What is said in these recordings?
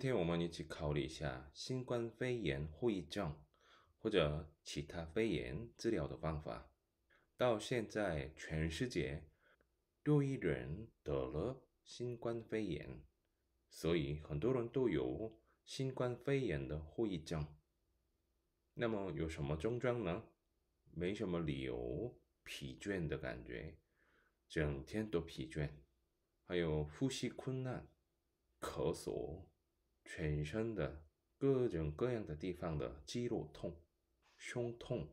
今天我们一起考虑一下新冠肺炎后遗症或者其他肺炎治疗的方法。到现在，全世界多一人得了新冠肺炎，所以很多人都有新冠肺炎的后遗症。那么有什么症状呢？没什么理由疲倦的感觉，整天都疲倦，还有呼吸困难、咳嗽。全身的各种各样的地方的肌肉痛、胸痛、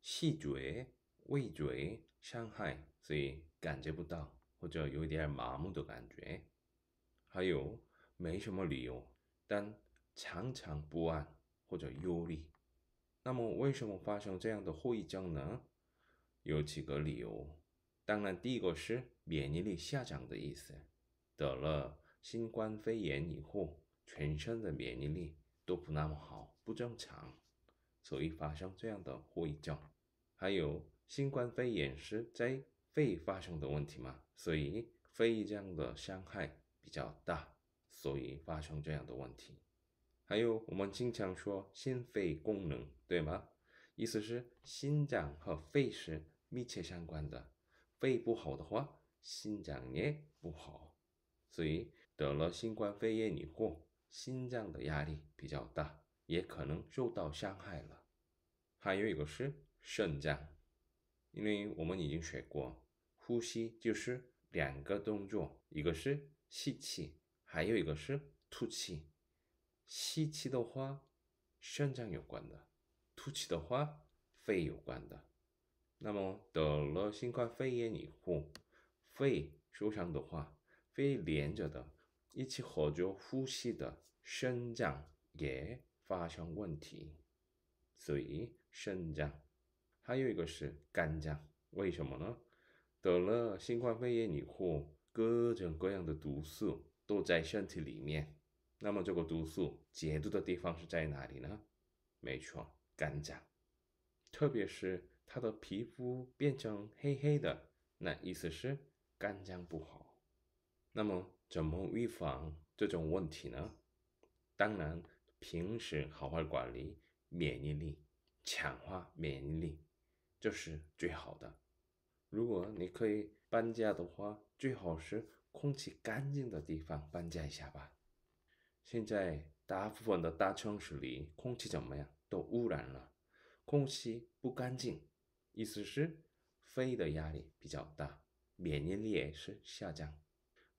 视觉、味觉伤害，所以感觉不到或者有点麻木的感觉。还有没什么理由，但常常不安或者忧虑。那么为什么发生这样的后遗症呢？有几个理由。当然，第一个是免疫力下降的意思，得了新冠肺炎以后。全身的免疫力都不那么好，不正常，所以发生这样的后遗症。还有，新冠肺炎是在肺发生的问题吗？所以肺这样的伤害比较大，所以发生这样的问题。还有，我们经常说心肺功能，对吗？意思是心脏和肺是密切相关的，肺不好的话，心脏也不好。所以得了新冠肺炎以后。心脏的压力比较大，也可能受到伤害了。还有一个是肾脏，因为我们已经学过，呼吸就是两个动作，一个是吸气，还有一个是吐气。吸气的话，肾脏有关的；吐气的话，肺有关的。那么得了新冠肺炎以后，肺受伤的话，肺连着的。一起合作呼吸的肾脏也发生问题，所以肾脏还有一个是肝脏，为什么呢？得了新冠肺炎以后，各种各样的毒素都在身体里面。那么这个毒素解毒的地方是在哪里呢？没错，肝脏。特别是他的皮肤变成黑黑的，那意思是肝脏不好。那么。怎么预防这种问题呢？当然，平时好好管理免疫力，强化免疫力，这是最好的。如果你可以搬家的话，最好是空气干净的地方搬家一下吧。现在大部分的大城市里，空气怎么样？都污染了，空气不干净，意思是肺的压力比较大，免疫力也是下降。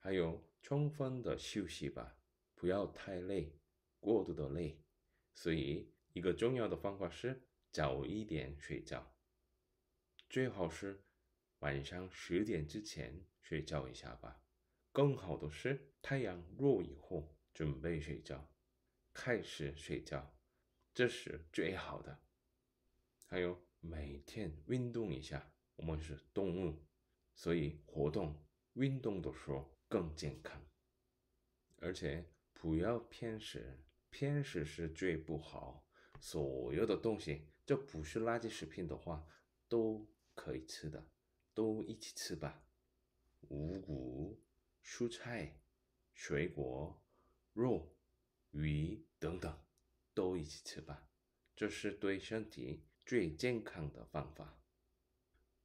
还有充分的休息吧，不要太累，过度的累。所以，一个重要的方法是早一点睡觉，最好是晚上十点之前睡觉一下吧。更好的是太阳落以后准备睡觉，开始睡觉，这是最好的。还有每天运动一下，我们是动物，所以活动、运动的时候。更健康，而且不要偏食，偏食是最不好。所有的东西，就不是垃圾食品的话，都可以吃的，都一起吃吧。五谷、蔬菜、水果、肉、鱼等等，都一起吃吧，这是对身体最健康的方法。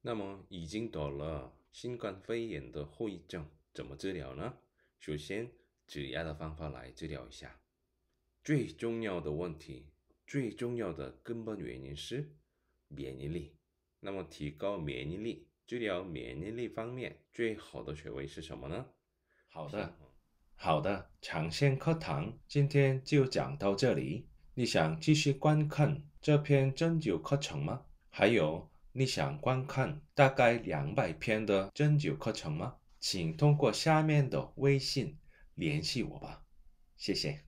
那么，已经得了新冠肺炎的后遗症。怎么治疗呢？首先，指压的方法来治疗一下。最重要的问题，最重要的根本原因是免疫力。那么，提高免疫力，治疗免疫力方面最好的穴位是什么呢？好的，好的，长线课堂今天就讲到这里。你想继续观看这篇针灸课程吗？还有，你想观看大概两百篇的针灸课程吗？请通过下面的微信联系我吧，谢谢。